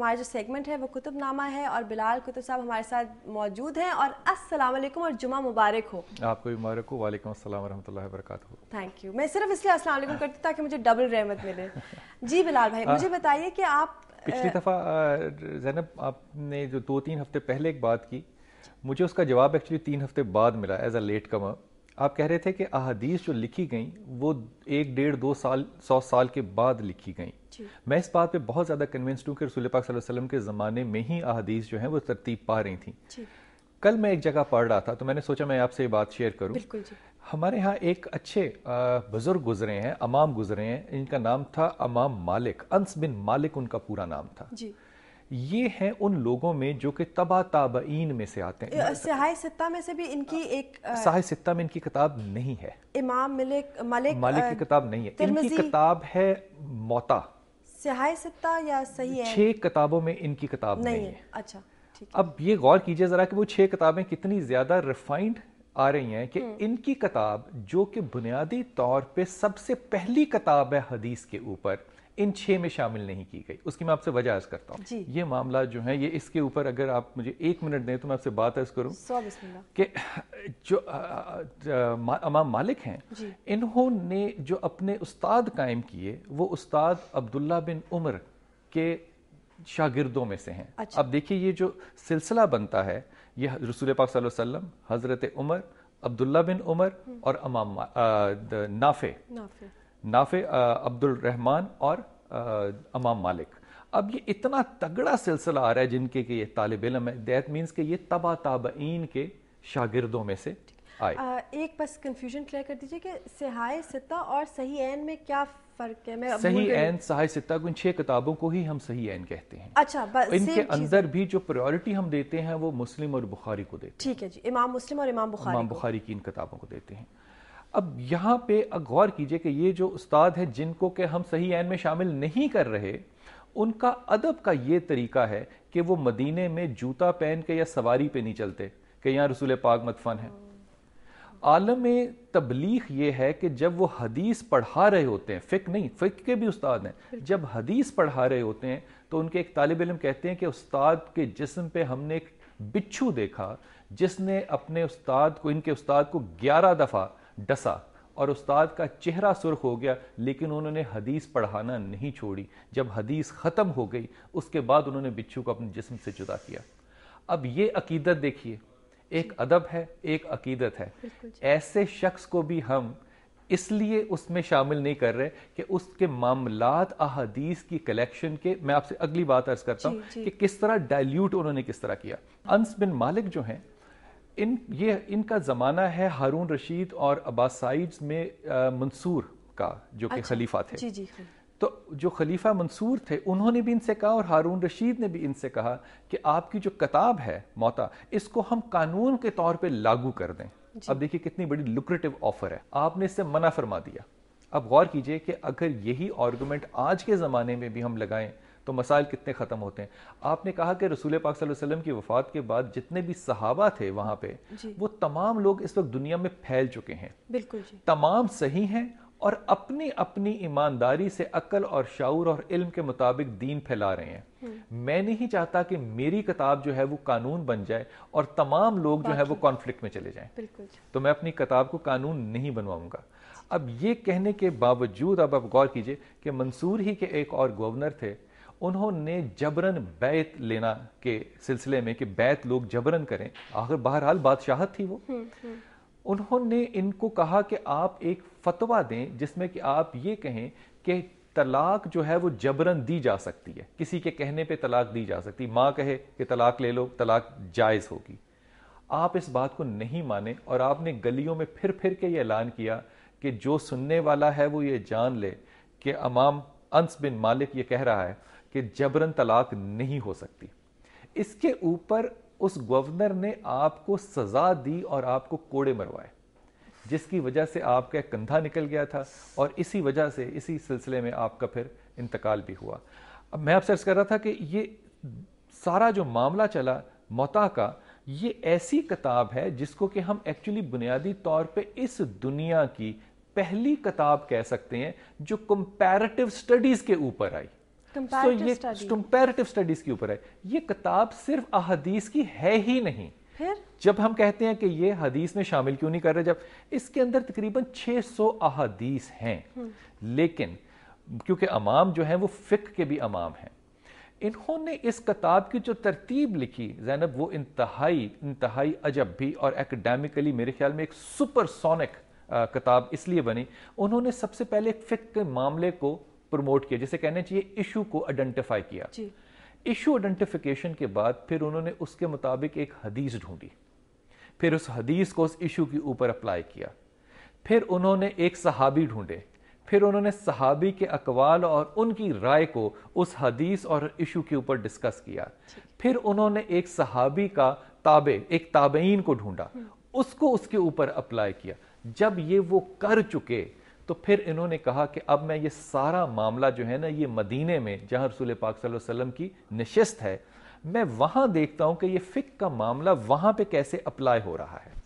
हमारा जो सेगमेंट है वो कुतुब नामा है और बिलाल कुतुब साहब हमारे साथ मौजूद हैं और अस्सलाम वालेकुम और जुमा मुबारक हो आपको भी मुबारक हो वालेकुम अस्सलाम व बरकातहू थैंक यू मैं सिर्फ इसलिए अस्सलाम वालेकुम करती हूं ताकि मुझे डबल रहमत मिले जी बिलाल भाई हाँ। मुझे बताइए कि आप पिछली दफ़ा जैनब आपने जो दो तीन हफ्ते पहले एक बात की मुझे उसका जवाब एक्चुअली तीन हफ्ते बाद मिला एज अ लेट कमर आप कह रहे थे कि अहदीस जो लिखी गई वो एक डेढ़ दो साल सौ साल के बाद लिखी गई मैं इस बात पे बहुत ज़्यादा कन्विंस्ड हूँ कि रसूल पाक वसल्लम के ज़माने में ही अहदीस जो है वो तरतीब पा रही थी कल मैं एक जगह पढ़ रहा था तो मैंने सोचा मैं आपसे ये बात शेयर करूँ हमारे यहाँ एक अच्छे बुज़ुर्ग गुजरे हैं अमाम गुजरे हैं इनका नाम था अमाम मालिक अंस बिन मालिक उनका पूरा नाम था जी। ये हैं उन लोगों में जो कि तबा ताबईन में से आते हैं सहाय सत्ता में से भी इनकी एक सहाय सत्ता में इनकी किताब नहीं है इमाम मलिक मलिक मलिक की किताब नहीं है इनकी किताब है मोता सहाय सत्ता या सही है छह किताबों में इनकी किताब नहीं, नहीं है अच्छा ठीक अब ये गौर कीजिए जरा कि वो छह किताबें कितनी ज्यादा रिफाइंड आ रही हैं कि हम्म। इनकी किताब जो कि बुनियादी तौर पे सबसे पहली किताब है हदीस के ऊपर इन छह में शामिल नहीं की गई उसकी मैं आपसे वजह करता हूँ ये मामला जो है ये इसके ऊपर अगर आप मुझे एक मिनट दें तो मैं आपसे बात अर्ज करूँ कि जो अमाम मालिक हैं इन्होंने जो अपने उस्ताद कायम किए वो उस्ताद अब्दुल्ला बिन उमर के शागिर्दों में से हैं अच्छा। अब देखिए ये जो सिलसिला बनता है ये रसूल पाक वसल्लम हज़रत उमर अब्दुल्ला बिन उमर हम्म। और अमाम नाफे, नाफे। नाफे अब्दुल रहमान और अमाम मालिक अब ये इतना तगड़ा सिलसिला आ रहा है जिनके कि ये तालब इलम है दैट मीन्स कि ये तबा ताबीन के शागिर्दों में से आए आ, एक बस कंफ्यूजन क्लियर कर दीजिए कि सहाय सिता और सही एन में क्या फर्क है मैं सही एन सहाय सत्ता को इन छह किताबों को ही हम सही एन कहते हैं अच्छा बस इनके अंदर भी जो प्रायोरिटी हम देते हैं वो मुस्लिम और बुखारी को देते हैं ठीक है जी इमाम मुस्लिम और इमाम बुखारी इमाम बुखारी की इन किताबों को देते हैं अब यहां पे गौर कीजिए कि ये जो उस्ताद है जिनको के हम सही ऐन में शामिल नहीं कर रहे उनका अदब का ये तरीका है कि वो मदीने में जूता पहन के या सवारी पे नहीं चलते कि यहाँ रसूल पाक मतफन है आलम तबलीग ये है कि जब वो हदीस पढ़ा रहे होते हैं फ़िक नहीं फ़िक के भी उस्ताद हैं जब हदीस पढ़ा रहे होते हैं तो उनके एक तालब इलम कहते हैं कि उस्ताद के जिस्म पे हमने एक बिच्छू देखा जिसने अपने उस्ताद को इनके उस्ताद को ग्यारह दफ़ा डसा और उस्ताद का चेहरा सुर्ख हो गया लेकिन उन्होंने हदीस पढ़ाना नहीं छोड़ी जब हदीस ख़त्म हो गई उसके बाद उन्होंने बिच्छू को अपने जिस्म से जुदा किया अब ये अकीदत देखिए एक अदब है एक अकीदत है ऐसे शख्स को भी हम इसलिए उसमें शामिल नहीं कर रहे कि उसके मामलात अहदीस की कलेक्शन के मैं आपसे अगली बात अर्ज करता हूँ कि किस तरह डायल्यूट उन्होंने किस तरह किया अंस बिन मालिक जो हैं इन ये इनका ज़माना है हारून रशीद और अब्बासाइड्स में मंसूर का जो अच्छा, कि खलीफा थे जी जी तो जो खलीफा मंसूर थे उन्होंने भी इनसे कहा और हारून रशीद ने भी इनसे कहा कि आपकी जो किताब है मौता इसको हम कानून के तौर पे लागू कर दें अब देखिए कितनी बड़ी लुक्रेटिव ऑफर है आपने इससे मना फरमा दिया अब गौर कीजिए कि अगर यही आर्गूमेंट आज के ज़माने में भी हम लगाएं तो मसाइल कितने ख़त्म होते हैं आपने कहा कि रसूल पाक वसल्लम की वफ़ात के बाद जितने भी सहाबा थे वहाँ पे वो तमाम लोग इस वक्त दुनिया में फैल चुके हैं बिल्कुल तमाम सही हैं और अपनी अपनी ईमानदारी से अकल और शाऊर और इल्म के मुताबिक दीन फैला रहे हैं हम्म। मैं नहीं चाहता कि मेरी किताब जो है वो कानून बन जाए और तमाम लोग जो है वो कॉन्फ्लिक्ट में चले जाएं तो मैं अपनी किताब को कानून नहीं बनवाऊंगा अब ये कहने के बावजूद अब आप गौर कीजिए कि मंसूर ही के एक और गवर्नर थे उन्होंने जबरन बैत लेना के सिलसिले में कि बैत लोग जबरन करें आखिर बहरहाल बादशाहत थी वो हम्म, हम्म। उन्होंने इनको कहा कि आप एक फतवा दें जिसमें कि आप ये कहें कि तलाक जो है वो जबरन दी जा सकती है किसी के कहने पे तलाक दी जा सकती माँ कहे कि तलाक ले लो तलाक जायज़ होगी आप इस बात को नहीं माने और आपने गलियों में फिर फिर के ये ऐलान किया कि जो सुनने वाला है वो ये जान ले कि अमाम अंस बिन मालिक ये कह रहा है कि जबरन तलाक नहीं हो सकती इसके ऊपर उस गवर्नर ने आपको सजा दी और आपको कोड़े मरवाए जिसकी वजह से आपका कंधा निकल गया था और इसी वजह से इसी सिलसिले में आपका फिर इंतकाल भी हुआ अब मैं आपसे कर रहा था कि ये सारा जो मामला चला मोता का ये ऐसी किताब है जिसको कि हम एक्चुअली बुनियादी तौर पे इस दुनिया की पहली किताब कह सकते हैं जो कंपैरेटिव स्टडीज के ऊपर आई ये कंपैरेटिव स्टडीज के ऊपर है ये किताब सिर्फ अहदीस की है ही नहीं फिर जब हम कहते हैं कि ये हदीस में शामिल क्यों नहीं कर रहे जब इसके अंदर तकरीबन 600 सौ अहदीस हैं हम्म। लेकिन क्योंकि अमाम जो है वो फ़िक के भी अमाम हैं इन्होंने इस किताब की जो तरतीब लिखी जैनब वो इंतहाई इंतहाई अजब भी और एकेडमिकली मेरे ख्याल में एक सुपरसोनिक किताब इसलिए बनी उन्होंने सबसे पहले फ़िक के मामले को प्रमोट किया जिसे कहना चाहिए इशू को आइडेंटिफाई किया इशू आइडेंटिफिकेशन के बाद फिर उन्होंने उसके मुताबिक एक हदीस ढूंढी फिर उस हदीस को उस इशू के ऊपर अप्लाई किया फिर उन्होंने एक सहाबी ढूंढे फिर उन्होंने सहाबी के अकवाल और उनकी राय को उस हदीस और इशू के ऊपर डिस्कस किया फिर उन्होंने एक सहाबी का ताबे एक ताबेन को ढूंढा हम्म। उसको उसके ऊपर अप्लाई किया जब ये वो कर चुके तो फिर इन्होंने कहा कि अब मैं ये सारा मामला जो है ना ये मदीने में जहां रसूल पाक वसल्लम की निशस्त है मैं वहां देखता हूं कि ये फ़िक का मामला वहां पे कैसे अप्लाई हो रहा है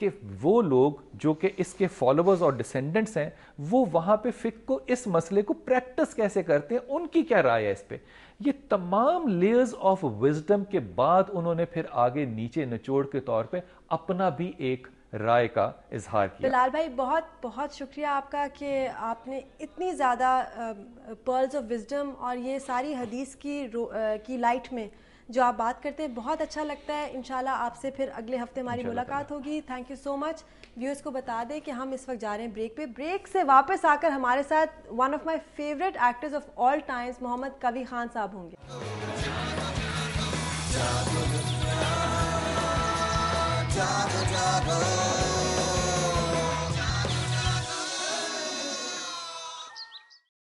कि वो लोग जो कि इसके फॉलोवर्स और डिसेंडेंट्स हैं वो वहां पे फिक को इस मसले को प्रैक्टिस कैसे करते हैं उनकी क्या राय है इस पे ये तमाम लेयर्स ऑफ विजडम के बाद उन्होंने फिर आगे नीचे निचोड़ के तौर पे अपना भी एक राय का इजहार किया बिलाल भाई बहुत बहुत शुक्रिया आपका कि आपने इतनी ज़्यादा पर्ल्स ऑफ विजडम और ये सारी हदीस की आ, की लाइट में जो आप बात करते हैं बहुत अच्छा लगता है इनशाला आपसे फिर अगले हफ्ते हमारी मुलाकात होगी thank you so much viewers को बता दें कि हम इस वक्त जा रहे हैं ब्रेक पे ब्रेक से वापस आकर हमारे साथ one of my favourite actors of all times Mohammad Kavi Khan साहब होंगे Jaga Jaga